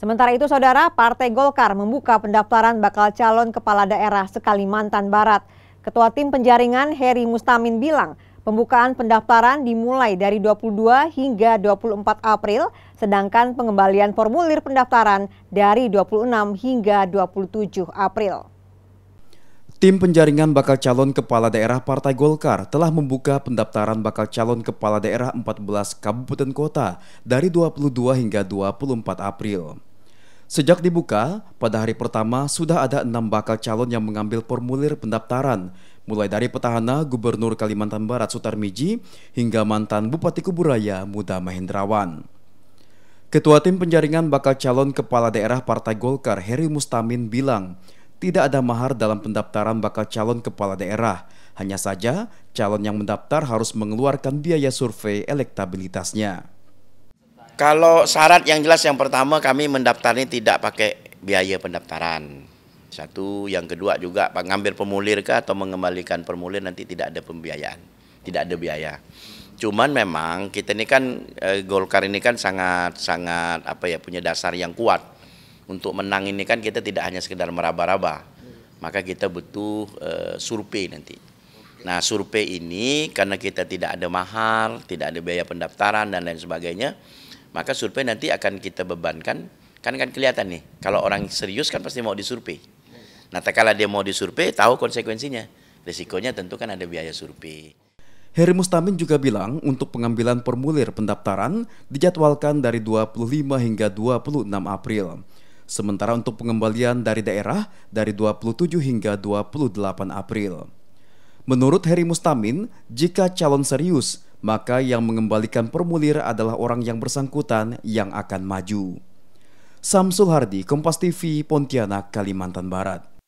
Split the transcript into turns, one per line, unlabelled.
Sementara itu, Saudara, Partai Golkar membuka pendaftaran bakal calon kepala daerah kalimantan Barat. Ketua Tim Penjaringan Heri Mustamin bilang, pembukaan pendaftaran dimulai dari 22 hingga 24 April, sedangkan pengembalian formulir pendaftaran dari 26 hingga 27 April.
Tim penjaringan bakal calon kepala daerah Partai Golkar telah membuka pendaftaran bakal calon kepala daerah 14 kabupaten kota dari 22 hingga 24 April. Sejak dibuka, pada hari pertama sudah ada enam bakal calon yang mengambil formulir pendaftaran, mulai dari petahana Gubernur Kalimantan Barat Sutarmiji hingga mantan Bupati Kuburaya Muda Mahendrawan. Ketua Tim Penjaringan Bakal Calon Kepala Daerah Partai Golkar Heri Mustamin bilang, tidak ada mahar dalam pendaftaran bakal calon kepala daerah. Hanya saja, calon yang mendaftar harus mengeluarkan biaya survei elektabilitasnya.
Kalau syarat yang jelas yang pertama kami mendaftarnya tidak pakai biaya pendaftaran. Satu, yang kedua juga mengambil pemulir ke atau mengembalikan pemulir nanti tidak ada pembiayaan, tidak ada biaya. Cuman memang kita ini kan eh, Golkar ini kan sangat sangat apa ya punya dasar yang kuat untuk menang ini kan kita tidak hanya sekedar meraba-raba. Maka kita butuh uh, survei nanti. Nah, survei ini karena kita tidak ada mahar, tidak ada biaya pendaftaran dan lain sebagainya maka survei nanti akan kita bebankan kan kan kelihatan nih kalau orang serius kan pasti mau disurvei nah tak kala dia mau disurvei tahu konsekuensinya risikonya tentu kan ada biaya survei
Heri Mustamin juga bilang untuk pengambilan formulir pendaftaran dijadwalkan dari 25 hingga 26 April. Sementara untuk pengembalian dari daerah dari 27 hingga 28 April. Menurut Heri Mustamin, jika calon serius maka yang mengembalikan formulir adalah orang yang bersangkutan yang akan maju. Samsul Hardi, Kompas TV, Pontianak, Kalimantan Barat.